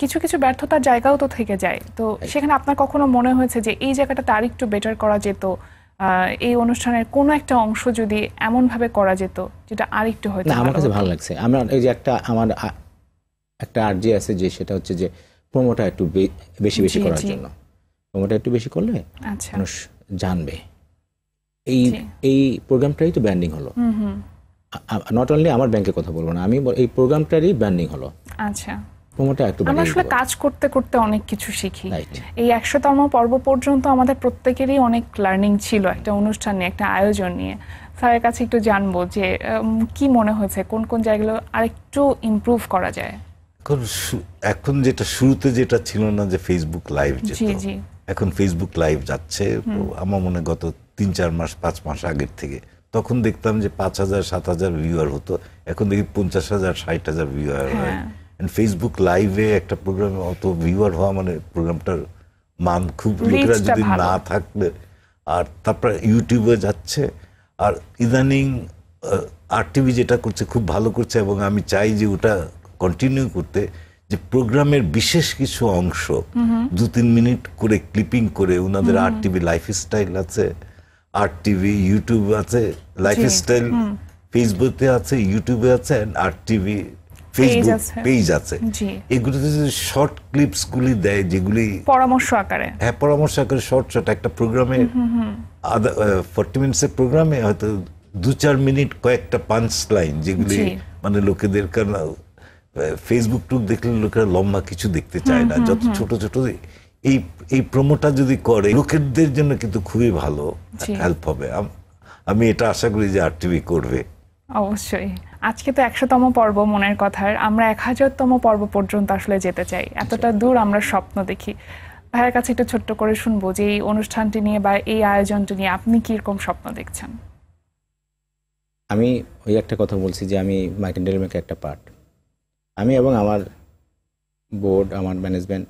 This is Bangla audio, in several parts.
কিছু কিছু ব্যর্থতার জায়গাও তো থেকে যায় তো সেখানে আপনার কখনো মনে হয়েছে যে এই জায়গাটাতে তার একটু বেটার করা যেত এই অনুষ্ঠানের কোনো একটা অংশ যদি এমনভাবে করা যেত যেটা আর একটু হয়তো আমার কাছে ভালো লাগছে আমরা এই যে একটা আমার একটা আর্জি আছে যে সেটা হচ্ছে যে প্রোমোটা একটু বেশি বেশি করার জন্য প্রোমোটা একটু বেশি করলে আচ্ছা। মানুষ জানবে এই এই প্রোগ্রামটাই তো ব্যান্ডিং হলো নট অনলি আমার ব্যাংকের কথা বলবো না আমি এই প্রোগ্রামটারই ব্যান্ডিং হলো আচ্ছা প্রমোটা একটু আমরা আসলে কাজ করতে করতে অনেক কিছু শিখি এই একশোতম পর্ব পর্যন্ত আমাদের প্রত্যেকেরই অনেক লার্নিং ছিল একটা অনুষ্ঠান নিয়ে একটা আয়োজন নিয়ে স্যারের কাছে একটু জানবো যে কি মনে হয়েছে কোন কোন জায়গাগুলো আরেকটু ইমপ্রুভ করা যায় এখন এখন যেটা শুরুতে যেটা ছিল না যে ফেসবুক লাইভ যেত এখন ফেসবুক লাইভ যাচ্ছে আমার মনে গত তিন চার মাস পাঁচ মাস আগের থেকে তখন দেখতাম যে পাঁচ হাজার সাত হাজার ভিউয়ার হতো এখন দেখি পঞ্চাশ হাজার ষাট হাজার ভিউয়ার হয় হ্যাঁ। এন্ড ফেসবুক লাইভে একটা প্রোগ্রামে অত ভিউয়ার হওয়া মানে প্রোগ্রামটার মান খুব লোকেরা যদি না থাকলে আর তারপরে ইউটিউবে যাচ্ছে আর ইদানিং আর টিভি যেটা করছে খুব ভালো করছে এবং আমি চাই যে ওটা কন্টিনিউ করতে যে প্রোগ্রামের বিশেষ কিছু অংশ দু তিন মিনিট করে ক্লিপিং করে ওনাদের আর টিভি লাইফ স্টাইল আছে আর টিভি ইউটিউব আছে লাইফ স্টাইল ফেসবুকে আছে ইউটিউবে আছে আর টিভি ফেসবুক পেজ আছে এগুলোতে যদি শর্ট ক্লিপস গুলি দেয় যেগুলি পরামর্শ আকারে হ্যাঁ পরামর্শ আকারে শর্ট শর্ট একটা প্রোগ্রামে ফর্টি প্রোগ্রামে হয়তো দু চার মিনিট কয়েকটা লাইন যেগুলি মানে লোকেদের কারণ ফেসবুক টুক দেখলে লোকেরা লম্বা কিছু দেখতে চায় না যত ছোট ছোট এই এই প্রোমোটা যদি করে লোকেদের জন্য কিন্তু খুবই ভালো হেল্প হবে আমি এটা আশা করি যে আর টিভি করবে অবশ্যই আজকে তো একশোতম পর্ব মনের কথার আমরা এক হাজারতম পর্ব পর্যন্ত আসলে যেতে চাই এতটা দূর আমরা স্বপ্ন দেখি ভাইয়ের কাছে একটু ছোট্ট করে শুনবো যে এই অনুষ্ঠানটি নিয়ে বা এই আয়োজনটি নিয়ে আপনি কীরকম স্বপ্ন দেখছেন আমি ওই একটা কথা বলছি যে আমি মাইকেন ডেলমেকে একটা পার্ট আমি এবং আমার বোর্ড আমার ম্যানেজমেন্ট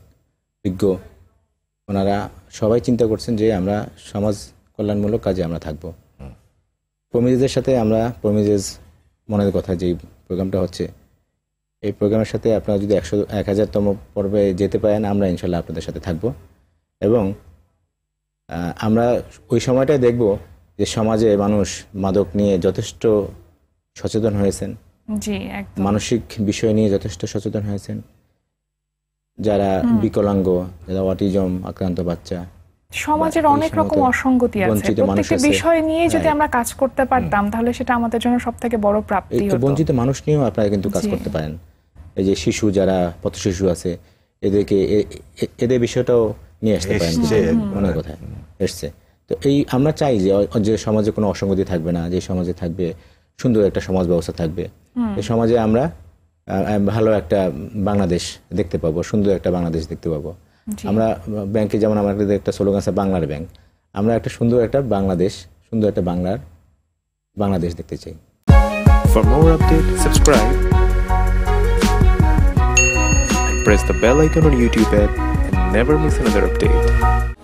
বিজ্ঞ ওনারা সবাই চিন্তা করছেন যে আমরা সমাজ কল্যাণমূলক কাজে আমরা থাকবো প্রমিজের সাথে আমরা প্রমিজেস মনের কথা যে প্রোগ্রামটা হচ্ছে এই প্রোগ্রামের সাথে আপনারা যদি একশো এক হাজারতম পর্বে যেতে পারেন আমরা ইনশাল্লাহ আপনাদের সাথে থাকব এবং আমরা ওই সময়টায় দেখব যে সমাজে মানুষ মাদক নিয়ে যথেষ্ট সচেতন হয়েছেন মানসিক বিষয় নিয়ে যথেষ্ট সচেতন হয়েছেন যারা বিকলাঙ্গ যারা অটিজম আক্রান্ত বাচ্চা সমাজের মানে অনেক রকম অসঙ্গতি আছে প্রত্যেকটি বিষয় নিয়ে যদি হ্যাঁ। আমরা কাজ করতে পারতাম তাহলে সেটা আমাদের জন্য সবথেকে বড় প্রাপ্তি হতো বঞ্চিত মানুষ নিয়েও আপনারা কিন্তু কাজ করতে পারেন এই যে শিশু যারা পথ শিশু আছে এদেরকে এদের বিষয়টাও নিয়ে আসতে পারেন অনেক কথা এসছে তো এই আমরা চাই যে যে সমাজে কোনো অসঙ্গতি থাকবে না যে সমাজে থাকবে সুন্দর একটা সমাজ ব্যবস্থা থাকবে এই সমাজে আমরা ভালো একটা বাংলাদেশ দেখতে পাবো সুন্দর একটা বাংলাদেশ দেখতে পাবো আমরা ব্যাংকে যেমন আমাদের একটা স্লোগান আছে বাংলার ব্যাংক আমরা একটা সুন্দর একটা বাংলাদেশ সুন্দর একটা বাংলার বাংলাদেশ দেখতে চাই for more update subscribe press the bell icon on YouTube app and never miss another update